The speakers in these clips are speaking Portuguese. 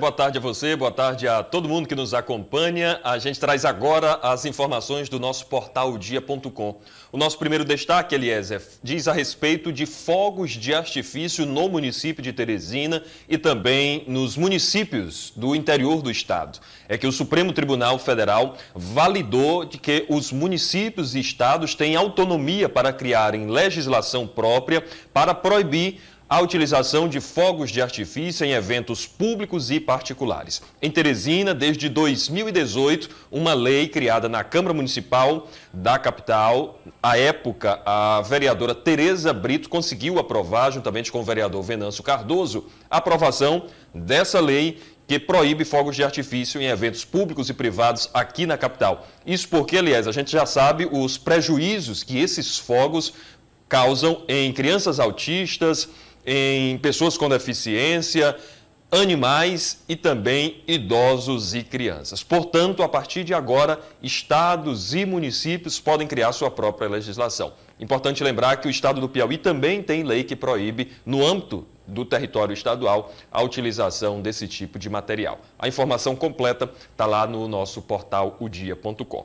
Boa tarde a você, boa tarde a todo mundo que nos acompanha. A gente traz agora as informações do nosso portal dia.com. O nosso primeiro destaque, Eliezer, diz a respeito de fogos de artifício no município de Teresina e também nos municípios do interior do estado. É que o Supremo Tribunal Federal validou de que os municípios e estados têm autonomia para criarem legislação própria para proibir a utilização de fogos de artifício em eventos públicos e particulares. Em Teresina, desde 2018, uma lei criada na Câmara Municipal da capital, à época, a vereadora Tereza Brito conseguiu aprovar, juntamente com o vereador Venâncio Cardoso, a aprovação dessa lei que proíbe fogos de artifício em eventos públicos e privados aqui na capital. Isso porque, aliás, a gente já sabe os prejuízos que esses fogos causam em crianças autistas, em pessoas com deficiência, animais e também idosos e crianças. Portanto, a partir de agora, estados e municípios podem criar sua própria legislação. Importante lembrar que o estado do Piauí também tem lei que proíbe, no âmbito do território estadual, a utilização desse tipo de material. A informação completa está lá no nosso portal odia.com.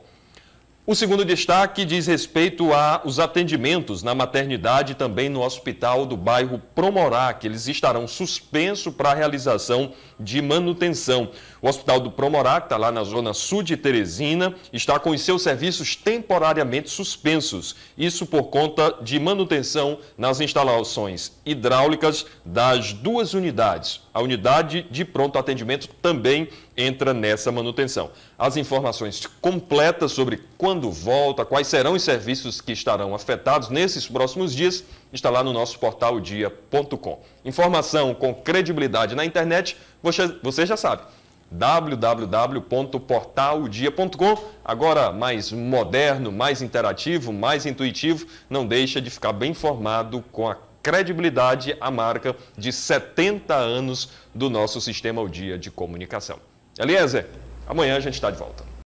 O segundo destaque diz respeito aos atendimentos na maternidade e também no hospital do bairro Promorá, que eles estarão suspensos para a realização de manutenção. O hospital do Promorá, que está lá na zona sul de Teresina, está com os seus serviços temporariamente suspensos. Isso por conta de manutenção nas instalações hidráulicas das duas unidades. A unidade de pronto atendimento também entra nessa manutenção. As informações completas sobre quando quando volta, quais serão os serviços que estarão afetados nesses próximos dias, está lá no nosso portal dia.com. Informação com credibilidade na internet, você, você já sabe www.portaldia.com. Agora mais moderno, mais interativo, mais intuitivo, não deixa de ficar bem informado com a credibilidade, a marca de 70 anos do nosso sistema O Dia de Comunicação. Eliezer, amanhã a gente está de volta.